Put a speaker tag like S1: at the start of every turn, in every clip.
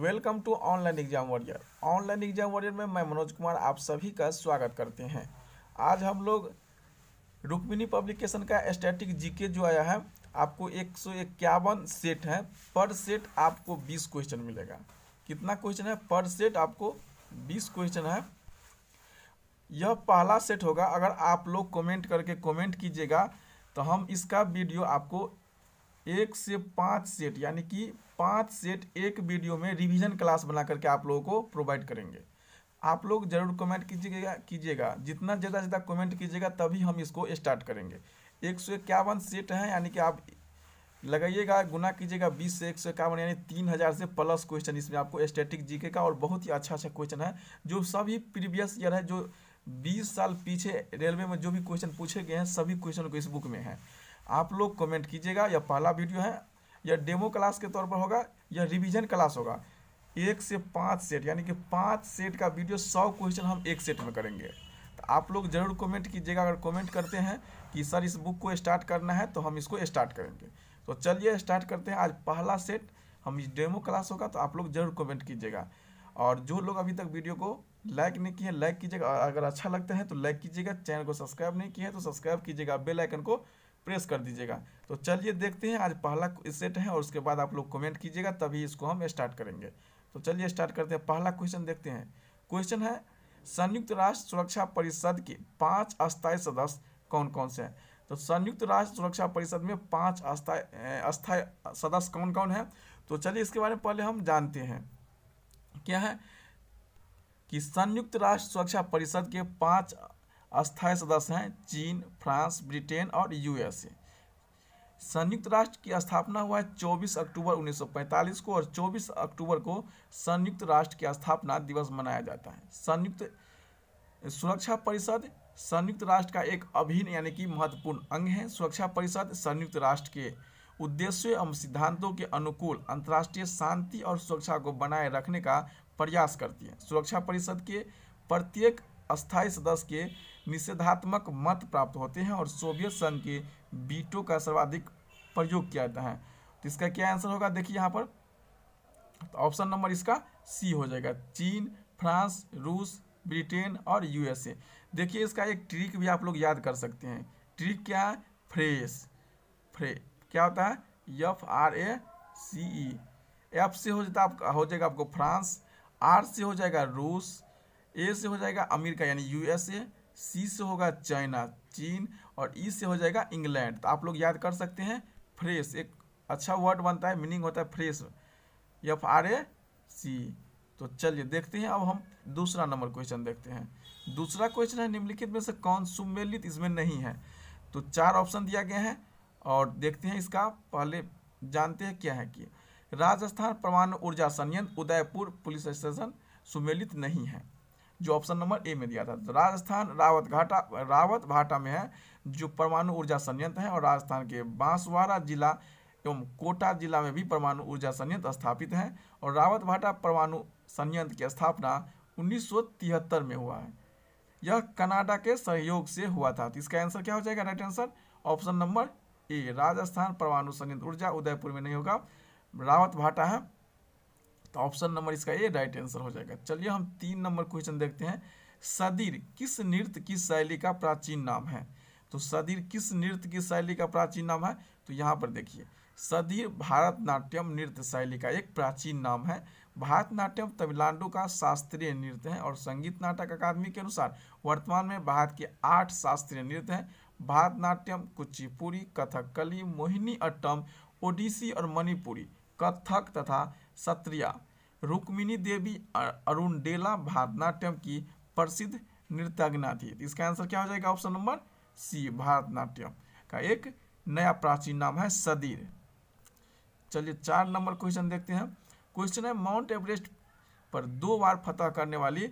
S1: welcome to online exam warrior online exam warrior में मैं मनोज कुमार आप सभी का स्वागत करते हैं आज हम लोग रुक्मिनी पब्लिकेशन का स्टैटिक जीके जो आया है आपको एक सौ इक्यावन सेट है पर सेट आपको बीस क्वेश्चन मिलेगा कितना क्वेश्चन है पर सेट आपको बीस क्वेश्चन है यह पहला सेट होगा अगर आप लोग कमेंट करके कमेंट कीजिएगा तो हम इसका वीडियो आपको एक से पाँच सेट यानी कि पाँच सेट एक वीडियो में रिवीजन क्लास बना करके आप लोगों को प्रोवाइड करेंगे आप लोग जरूर कमेंट कीजिएगा कीजिएगा जितना ज़्यादा ज़्यादा कमेंट कीजिएगा तभी हम इसको स्टार्ट करेंगे एक सौ इक्यावन सेट हैं यानी कि आप लगाइएगा गुना कीजिएगा बीस से एक सौ इक्यावन यानी तीन हज़ार से प्लस क्वेश्चन इसमें आपको स्टैटिक जीके का और बहुत ही अच्छा अच्छा क्वेश्चन है जो सभी प्रीवियस ईयर है जो बीस साल पीछे रेलवे में जो भी क्वेश्चन पूछे गए हैं सभी क्वेश्चन को इस बुक में है आप लोग कमेंट कीजिएगा यह पहला वीडियो है यह डेमो क्लास के तौर पर होगा यह रिवीजन क्लास होगा एक से पाँच सेट यानी कि पाँच सेट का वीडियो सौ क्वेश्चन हम एक सेट में करेंगे तो आप लोग जरूर कमेंट कीजिएगा अगर कमेंट करते हैं कि सर इस बुक को स्टार्ट करना है तो हम इसको स्टार्ट करेंगे तो चलिए स्टार्ट करते हैं आज पहला सेट हम डेमो क्लास होगा तो आप लोग जरूर कमेंट कीजिएगा और जो लोग अभी तक वीडियो को लाइक नहीं किए लाइक कीजिएगा अगर अच्छा लगता है तो लाइक कीजिएगा चैनल को सब्सक्राइब नहीं किया है तो सब्सक्राइब कीजिएगा बेलाइकन को प्रेस कर दीजिएगा तो चलिए देखते हैं आज पहला सेट है और उसके बाद आप लोग कमेंट कीजिएगा तभी इसको हम स्टार्ट करेंगे तो चलिए स्टार्ट करते हैं पहला क्वेश्चन देखते हैं क्वेश्चन है संयुक्त राष्ट्र सुरक्षा परिषद के पाँच अस्थायी सदस्य कौन कौन से हैं तो संयुक्त राष्ट्र सुरक्षा परिषद में पाँच अस्थायी अस्थायी सदस्य कौन कौन है तो चलिए इसके बारे में पहले हम जानते हैं क्या है कि संयुक्त राष्ट्र सुरक्षा परिषद के पाँच अस्थायी सदस्य हैं चीन फ्रांस ब्रिटेन और यूएसए संयुक्त राष्ट्र की स्थापना हुआ है 24 अक्टूबर 1945 को और 24 अक्टूबर को संयुक्त राष्ट्र की स्थापना दिवस मनाया जाता है संयुक्त सुरक्षा परिषद संयुक्त राष्ट्र का एक अभिन्न यानी कि महत्वपूर्ण अंग है सुरक्षा परिषद संयुक्त राष्ट्र के उद्देश्य एवं सिद्धांतों के अनुकूल अंतर्राष्ट्रीय शांति और सुरक्षा को बनाए रखने का प्रयास करती है सुरक्षा परिषद के प्रत्येक अस्थायी सदस्य के निषेधात्मक मत प्राप्त होते हैं और सोवियत संघ के बीटो का सर्वाधिक प्रयोग किया जाता है तो इसका क्या आंसर होगा देखिए यहाँ पर तो ऑप्शन तो नंबर इसका सी हो जाएगा चीन फ्रांस रूस ब्रिटेन और यूएसए देखिए इसका एक ट्रिक भी आप लोग याद कर सकते हैं ट्रिक क्या है फ्रेस फ्रे क्या होता है F R A C E F से हो जाता आपका हो जाएगा आपको फ्रांस आर से हो जाएगा रूस ए से हो जाएगा अमेरिका यानी यूएसए सी से होगा चाइना चीन और ई से हो जाएगा इंग्लैंड तो आप लोग याद कर सकते हैं फ्रेश एक अच्छा वर्ड बनता है मीनिंग होता है fresh F R A C तो चलिए देखते हैं अब हम दूसरा नंबर क्वेश्चन देखते हैं दूसरा क्वेश्चन है निम्नलिखित में से कौन सुमेलित इसमें नहीं है तो चार ऑप्शन दिया गया है और देखते हैं इसका पहले जानते हैं क्या है कि राजस्थान परमाणु ऊर्जा संयंत्र उदयपुर पुलिस स्टेशन सुमेलित नहीं है जो ऑप्शन नंबर ए में दिया था तो राजस्थान रावत घाटा रावत भाटा में है जो परमाणु ऊर्जा संयंत्र है और राजस्थान के बांसवाड़ा जिला एवं कोटा जिला में भी परमाणु ऊर्जा संयंत्र स्थापित हैं और रावत भाटा परमाणु संयंत्र की स्थापना उन्नीस में हुआ है यह कनाडा के सहयोग से हुआ था तो इसका आंसर क्या हो जाएगा right answer option number A Rajasthan परमाणु संयंत्र ऊर्जा उदयपुर में नहीं होगा रावत भाटा है तो ऑप्शन नंबर इसका ए राइट आंसर हो जाएगा चलिए हम तीन नंबर क्वेश्चन देखते हैं सदीर किस नृत्य की शैली का प्राचीन नाम है तो सदीर किस नृत्य की शैली का प्राचीन नाम है तो यहाँ पर देखिए सदीर भारतनाट्यम नृत्य शैली का एक प्राचीन नाम है भारतनाट्यम तमिलनाडु का शास्त्रीय नृत्य है और संगीत नाटक अकादमी के अनुसार वर्तमान में भारत के आठ शास्त्रीय नृत्य हैं भारतनाट्यम कथक कथकली मोहिनी अट्टम ओडिसी और मणिपुरी कथक तथा सत्रिया रुक्मिनी देवी अरुणडेला भारतनाट्यम की प्रसिद्ध नृत्यज्ञा थी तो इसका आंसर क्या हो जाएगा ऑप्शन नंबर सी भारतनाट्यम का एक नया प्राचीन नाम है सदीर चलिए चार नंबर क्वेश्चन देखते हैं क्वेश्चन है माउंट एवरेस्ट पर दो बार फतह करने वाली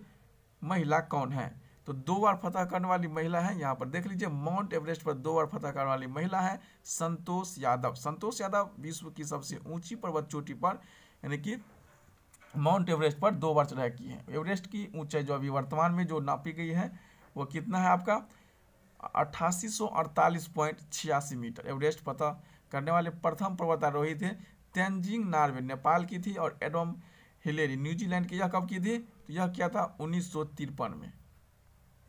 S1: महिला कौन है तो दो बार फतह करने वाली महिला है यहाँ पर देख लीजिए माउंट एवरेस्ट पर दो बार फतह करने वाली महिला है संतोष यादव संतोष यादव विश्व की सबसे ऊंची पर्वत चोटी पर यानी कि माउंट एवरेस्ट पर दो बार चढ़ाई की है एवरेस्ट की ऊंचाई जो अभी वर्तमान में जो नापी गई है वो कितना है आपका अट्ठासी मीटर एवरेस्ट पता करने वाले प्रथम पर्वतारोही थे तेंजिंग नार्वे नेपाल की थी और एडम हिलेरी न्यूजीलैंड की यह कब की थी तो यह क्या था उन्नीस में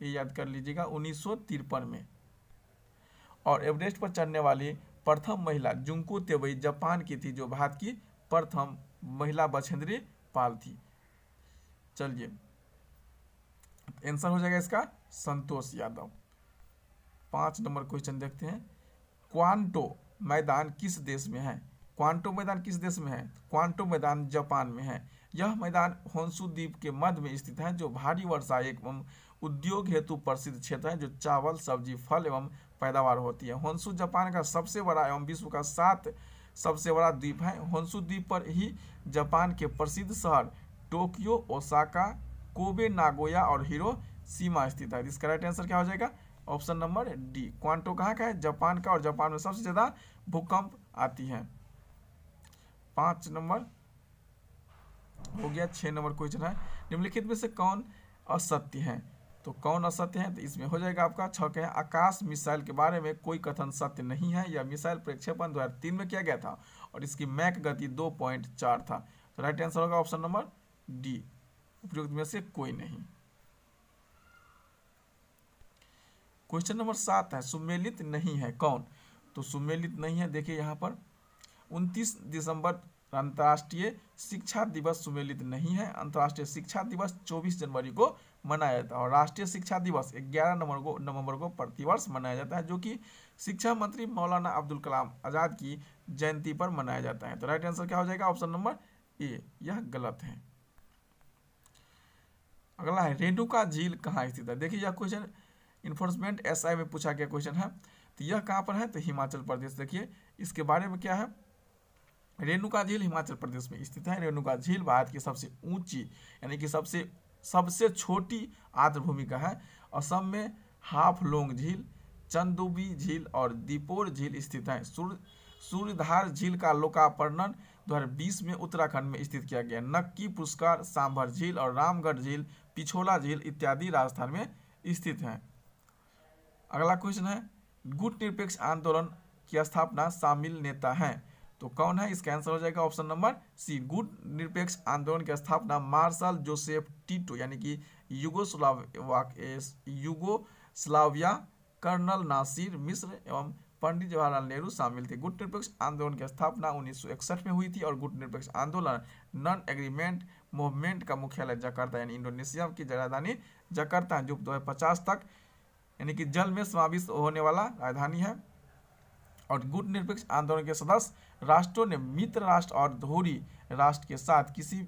S1: ये याद कर लीजिएगा उन्नीस में और एवरेस्ट पर चढ़ने वाली प्रथम महिला जुंकू तेबई जापान की थी जो भारत की प्रथम महिला बछेंद्री पाल थी चलिए आंसर हो जाएगा इसका संतोष यादव पांच नंबर क्वेश्चन देखते हैं क्वांटो मैदान किस देश में है क्वांटो मैदान किस देश में है क्वांटो मैदान जापान में है यह मैदान होंसू द्वीप के मध्य में स्थित है जो भारी वर्षा एवं उद्योग हेतु प्रसिद्ध क्षेत्र है जो चावल सब्जी फल एवं पैदावार होती है होंसू जापान का सबसे बड़ा एवं विश्व का सात सबसे बड़ा द्वीप है होंसू द्वीप पर ही जापान के प्रसिद्ध शहर टोक्यो ओसाका कोबे नागोया और हीरो सीमा स्थित है इसका राइट आंसर क्या हो जाएगा ऑप्शन नंबर डी क्वांटो कहाँ का है जापान का और जापान में सबसे ज़्यादा भूकंप आती है पांच नंबर हो गया छह नंबर क्वेश्चन है निम्नलिखित में से कौन असत्य है तो कौन असत्य है तो इसमें हो जाएगा आपका छ के आकाश मिसाइल के बारे में कोई कथन सत्य नहीं है यह मिसाइल प्रक्षेपण दो में किया गया था और इसकी मैक गति दो पॉइंट चार था तो राइट आंसर होगा ऑप्शन नंबर डी उपयुक्त में से कोई नहीं क्वेश्चन नंबर सात है सुमेलित नहीं है कौन तो सुमेलित नहीं है देखिए यहाँ पर उनतीस दिसंबर अंतर्राष्ट्रीय शिक्षा दिवस सुमेलित नहीं है अंतर्राष्ट्रीय शिक्षा दिवस 24 जनवरी को मनाया जाता है और राष्ट्रीय शिक्षा दिवस ग्यारह नवंबर को नवंबर को प्रतिवर्ष मनाया जाता है जो कि शिक्षा मंत्री मौलाना अब्दुल कलाम आज़ाद की जयंती पर मनाया जाता है तो राइट आंसर क्या हो जाएगा ऑप्शन नंबर ए यह गलत है अगला है रेणुका झील कहाँ स्थित है देखिए यह क्वेश्चन इन्फोर्समेंट एस में पूछा गया क्वेश्चन है तो यह कहाँ पर है तो हिमाचल प्रदेश देखिए इसके बारे में क्या है रेणुका झील हिमाचल प्रदेश में स्थित है रेणुका झील भारत की सबसे ऊंची यानी कि सबसे सबसे छोटी का है असम में हाफ लोंग झील चंदुबी झील और दीपोर झील स्थित हैं सूर्य सूर्यधार झील का हजार 2020 में उत्तराखंड में स्थित किया गया नक्की पुरस्कार सांभर झील और रामगढ़ झील पिछोला झील इत्यादि राजस्थान में स्थित हैं अगला क्वेश्चन है गुट निरपेक्ष आंदोलन की स्थापना शामिल नेता हैं तो कौन है इसका आंसर हो जाएगा ऑप्शन नंबर सी गुट निरपेक्ष आंदोलन की स्थापना मार्शल जोसेफ टीटो यानी कि युगोस्लावाक युगोस्लाविया कर्नल नासिर मिस्र एवं पंडित जवाहरलाल नेहरू शामिल थे गुट निरपेक्ष आंदोलन की स्थापना उन्नीस में हुई थी और गुट निरपेक्ष आंदोलन नॉन एग्रीमेंट मूवमेंट का मुख्यालय जकार्ता यानी इंडोनेशिया की राजधानी जकार्ता जो दो तक यानी कि जल में समावेश होने वाला राजधानी है और गुट निरपेक्ष आंदोलन के सदस्य राष्ट्रों ने मित्र राष्ट्र और धोरी राष्ट्र के साथ किसी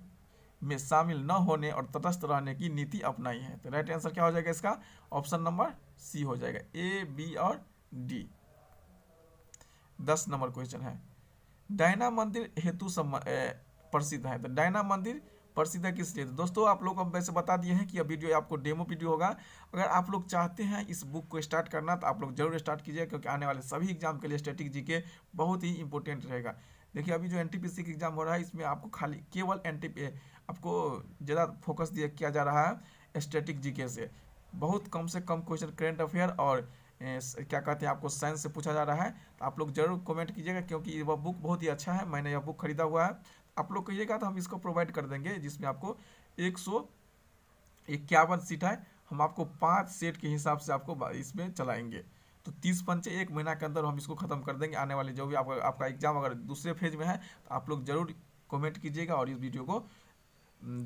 S1: में शामिल न होने और तटस्थ रहने की नीति अपनाई है तो राइट आंसर क्या हो जाएगा इसका ऑप्शन नंबर सी हो जाएगा ए बी और डी दस नंबर क्वेश्चन है डायना मंदिर हेतु प्रसिद्ध है तो डायना मंदिर प्रसिद्ध किस लिए तो दोस्तों आप लोग अब वैसे बता दिए हैं कि यह वीडियो आपको डेमो वीडियो होगा अगर आप लोग चाहते हैं इस बुक को स्टार्ट करना तो आप लोग जरूर स्टार्ट कीजिए क्योंकि आने वाले सभी एग्जाम के लिए स्टेटिक जी के बहुत ही इंपॉर्टेंट रहेगा देखिए अभी जो एन का एग्जाम हो रहा है इसमें आपको खाली केवल एन आपको ज़्यादा फोकस दिया किया जा रहा है स्टेटिक जी से बहुत कम से कम क्वेश्चन करेंट अफेयर और क्या कहते हैं आपको साइंस से पूछा जा रहा है तो आप लोग जरूर कमेंट कीजिएगा क्योंकि यह बुक बहुत ही अच्छा है मैंने यह बुक खरीदा हुआ है आप लोग कहिएगा तो हम इसको प्रोवाइड कर देंगे जिसमें आपको एक सौ इक्यावन सीट है हम आपको पाँच सेट के हिसाब से आपको इसमें चलाएंगे तो तीस पंचे एक महीना के अंदर हम इसको खत्म कर देंगे आने वाले जो भी आपका आपका एग्जाम अगर दूसरे फेज में है तो आप लोग जरूर कमेंट कीजिएगा और इस वीडियो को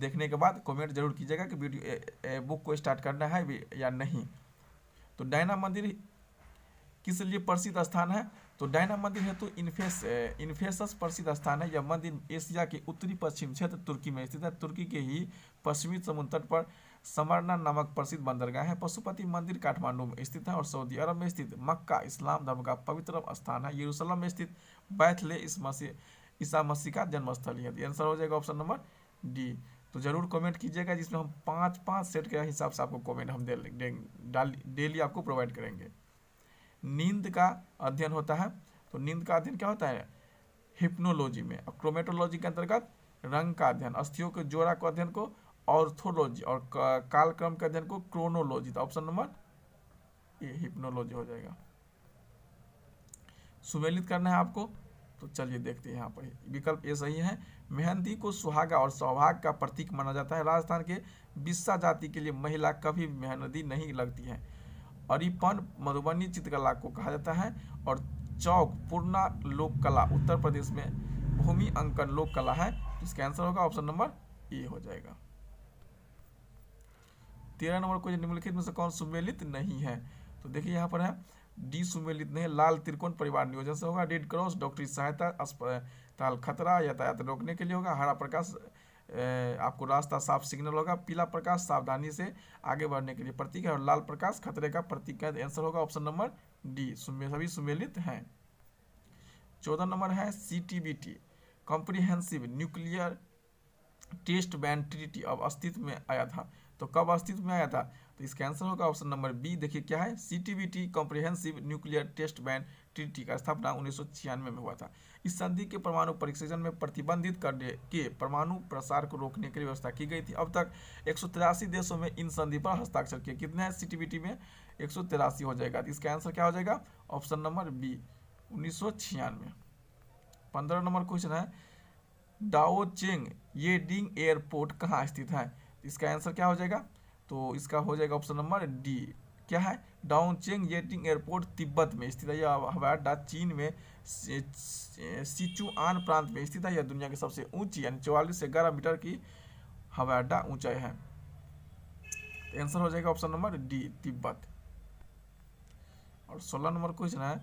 S1: देखने के बाद कमेंट जरूर कीजिएगा कि वीडियो ए, ए, बुक को स्टार्ट करना है या नहीं तो डायना मंदिर किस लिए प्रसिद्ध स्थान है तो डायना मंदिर हेतु तो इन्फेस इन्फेसस प्रसिद्ध स्थान है यह मंदिर एशिया के उत्तरी पश्चिम क्षेत्र तुर्की में स्थित है तुर्की के ही पश्चिमी समुद्र तट पर समरना नामक प्रसिद्ध बंदरगाह है पशुपति मंदिर काठमांडू में स्थित है और सऊदी अरब में स्थित मक्का इस्लाम धर्म का पवित्र स्थान है यरूशलेम में स्थित बैथले इस मसी, ईसा मसीह का जन्मस्थल है आंसर हो जाएगा ऑप्शन नंबर डी तो जरूर कमेंट कीजिएगा जिसमें हम पाँच पाँच सेट के हिसाब से आपको कमेंट हम दे, डेली आपको प्रोवाइड करेंगे नींद का अध्ययन होता है तो नींद का अध्ययन क्या होता है हिप्नोलॉजी में और क्रोमेटोलॉजी के अंतर्गत रंग का अध्ययन अस्थियों के जोड़ा का अध्ययन को ऑर्थोलॉजी और कालक्रम के अध्ययन को क्रोनोलॉजी तो ऑप्शन नंबर ये हिप्नोलॉजी हो जाएगा सुमेलित करना है आपको तो चलिए देखते हैं यहाँ पर विकल्प ये सही है मेहंदी को सुहागा और सौभाग्य का प्रतीक माना जाता है राजस्थान के बिस्सा जाति के लिए महिला कभी मेहनती नहीं लगती है अरिपन मधुबनी चित्रकला को कहा जाता है और चौक पूर्णा लोक कला उत्तर प्रदेश में भूमि अंकन लोक कला है इसका आंसर होगा ऑप्शन नंबर ए हो जाएगा तेरह नंबर को निम्नलिखित में से कौन सुमेलित नहीं है तो देखिए यहाँ पर है डी सुमेलित नहीं लाल त्रिकोण परिवार नियोजन से होगा रेड क्रॉस डॉक्टरी सहायता अस्पताल खतरा यातायात रोकने के लिए होगा हरा प्रकाश आपको रास्ता साफ सिग्नल होगा पीला प्रकाश सावधानी से आगे बढ़ने के लिए प्रतीक है और लाल प्रकाश खतरे का प्रतीक का आंसर होगा ऑप्शन नंबर डी सभी सुमेलित हैं चौदह नंबर है C T B T comprehensive nuclear test ban treaty अब अस्तित्व में आया था तो कब अस्तित्व में आया था तो इसका आंसर होगा ऑप्शन नंबर बी देखिए क्या है C T B T comprehensive nuclear test ban treaty का स्थापना उन्नीस में हुआ था इस संधि के परमाणु परीक्षण में प्रतिबंधित करने के परमाणु प्रसार को रोकने के व्यवस्था की गई थी अब तक एक देशों में इन संधि पर हस्ताक्षर किए कितने हैं सी में एक हो जाएगा इसका आंसर क्या हो जाएगा ऑप्शन नंबर बी उन्नीस पंद्रह नंबर क्वेश्चन है डाओचेंग ये डिंग एयरपोर्ट कहाँ स्थित है इसका आंसर क्या हो जाएगा तो इसका हो जाएगा ऑप्शन नंबर डी क्या है डाउनचेंग येटिंग एयरपोर्ट तिब्बत में स्थित है यह हवाई अड्डा चीन में सिचुआन प्रांत में स्थित है यह दुनिया की सबसे ऊंची यानी चौवालीस से ग्यारह मीटर की हवाई अड्डा ऊंचाई है आंसर हो जाएगा ऑप्शन नंबर डी तिब्बत और सोलह नंबर क्वेश्चन है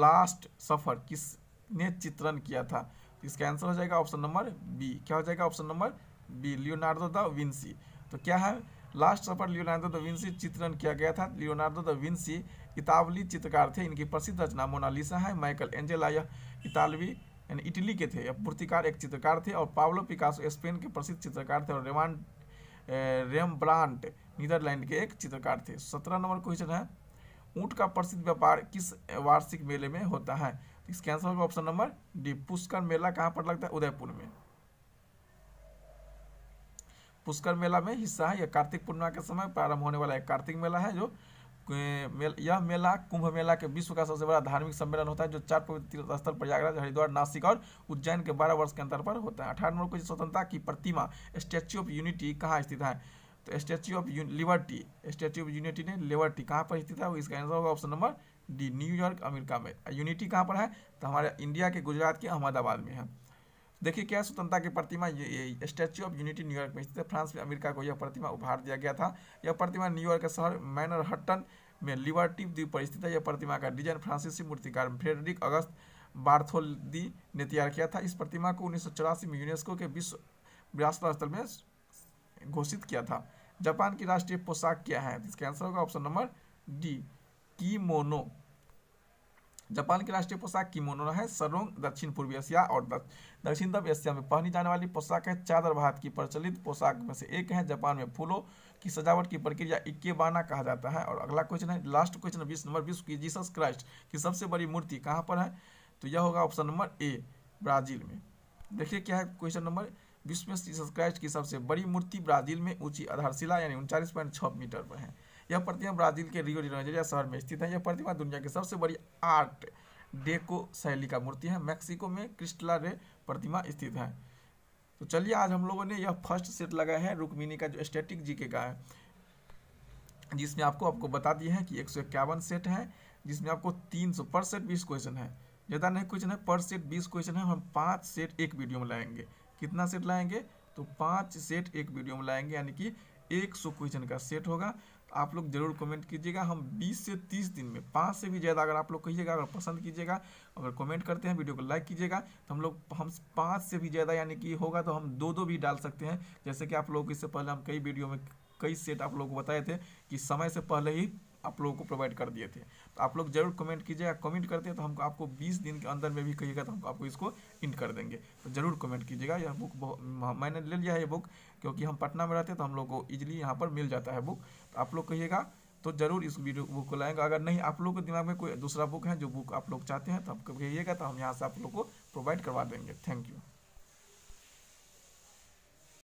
S1: लास्ट सफर किसने चित्रण किया था तो इसका आंसर हो जाएगा ऑप्शन नंबर बी क्या हो जाएगा option number B Leonardo da Vinci तो क्या है last supper Leonardo da Vinci चित्रण किया गया था लियोनार्डो द विंसी इतावली चित्रकार थे इनकी प्रसिद्ध रचना मोनालिसा है माइकल एंजेला यह इतालवी यानी इटली के थे यह मूर्तिकार एक चित्रकार थे और पावलो पिकासो स्पेन के प्रसिद्ध चित्रकार थे और रेमान रेमब्रांट नीदरलैंड के एक चित्रकार थे सत्रह नंबर क्वेश्चन है ऊँट का प्रसिद्ध व्यापार किस वार्षिक मेले में होता है तो इसके आंसर होगा ऑप्शन नंबर डी पुष्कर मेला कहाँ पर लगता है उदयपुर में पुष्कर मेला में हिस्सा है यह कार्तिक पूर्णिमा के समय प्रारंभ होने वाला एक कार्तिक मेला है जो मेल, यह मेला कुंभ मेला के विश्व का सबसे बड़ा धार्मिक सम्मेलन होता है जो चार पवित्र स्थल प्रयागराज हरिद्वार नासिक और उज्जैन के बारह वर्ष के अंतर पर होता है अठारह नंबर को स्वतंत्रता की प्रतिमा स्टैच्यू ऑफ यूनिटी कहाँ स्थित है तो statue of liberty statue of unity ने लिबर्टी कहाँ पर स्थित है इसका आंसर होगा option number D New York America में यूनिटी कहाँ पर है तो हमारे इंडिया के गुजरात के अहमदाबाद में है देखिए क्या स्वतंत्रता की प्रतिमा स्टैच्यू ऑफ यूनिटी न्यूयॉर्क में स्थित है फ्रांस में अमेरिका को यह प्रतिमा उपहार दिया गया था यह प्रतिमा न्यूयॉर्क के शहर मैनर हट्टन में लिबर्टी द्वीप पर स्थित है यह प्रतिमा का डिजाइन फ्रांसीसी मूर्तिकार फ्रेडरिक अगस्त बार्थोल्दी ने तैयार किया था इस प्रतिमा को उन्नीस में यूनेस्को के विश्व विरासत स्थल में घोषित किया था जापान की राष्ट्रीय पोशाक क्या है इसका आंसर होगा option number D kimono Japan की राष्ट्रीय पोशाक किमोनो है सरोंग दक्षिण पूर्वी एशिया और दक्षिण तब एशिया में पहनी जाने वाली पोशाक है चादर भारत की प्रचलित पोशाक में से एक है जापान में फूलों की सजावट की प्रक्रिया इक्केबाना कहा जाता है और अगला क्वेश्चन है लास्ट क्वेश्चन बीस नंबर बीस की जीसस क्राइस्ट की सबसे बड़ी मूर्ति कहाँ पर है तो यह होगा ऑप्शन नंबर ए ब्राजील में देखिए क्या है क्वेश्चन नंबर विश्व में जीसस क्राइस्ट की सबसे बड़ी मूर्ति ब्राजील में ऊंची आधारशिला यानी उनचालीस पॉइंट मीटर पर है यह प्रतिमा ब्राजील के रियो डिनोजरिया शहर में स्थित है यह प्रतिमा दुनिया की सबसे बड़ी आर्ट डेको शैली का मूर्ति है मैक्सिको में क्रिस्टला रे प्रतिमा स्थित है तो चलिए आज हम लोगों ने यह फर्स्ट सेट लगाए हैं रुक्मिनी का जो स्टैटिक जीके का है जिसमें आपको आपको बता दिए हैं कि एक सेट है जिसमें आपको तीन सौ पर सेट बीस क्वेश्चन है ज़्यादा नहीं क्वेश्चन है पर सेट बीस क्वेश्चन है हम पाँच सेट एक वीडियो में लाएंगे कितना सेट लाएंगे तो पाँच सेट एक वीडियो में लाएंगे यानी कि एक सौ क्वेश्चन का सेट होगा आप लोग जरूर कमेंट कीजिएगा हम 20 से 30 दिन में पाँच से भी ज़्यादा अगर आप लोग कहिएगा अगर पसंद कीजिएगा अगर कमेंट करते हैं वीडियो को लाइक कीजिएगा तो हम लोग हम पाँच से भी ज़्यादा यानी कि होगा तो हम दो दो भी डाल सकते हैं जैसे कि आप लोग इससे पहले हम कई वीडियो में कई सेट आप लोग को बताए थे कि समय से पहले ही आप लोगों को प्रोवाइड कर दिए थे तो आप लोग जरूर कमेंट कीजिएगा कमेंट करते हैं तो हमको आपको बीस दिन के अंदर में भी कहिएगा तो हम आपको इसको इंट कर देंगे तो जरूर कमेंट कीजिएगा यह बुक मैंने ले लिया है ये बुक क्योंकि हम पटना में रहते हैं तो हम लोग को ईजिली यहाँ पर मिल जाता है बुक तो आप लोग कहिएगा तो जरूर इस वीडियो बुक को लाएंगे अगर नहीं आप लोग के दिमाग में कोई दूसरा बुक है जो बुक आप लोग चाहते हैं तो आप कहिएगा तो हम यहाँ से आप लोग को प्रोवाइड करवा देंगे थैंक यू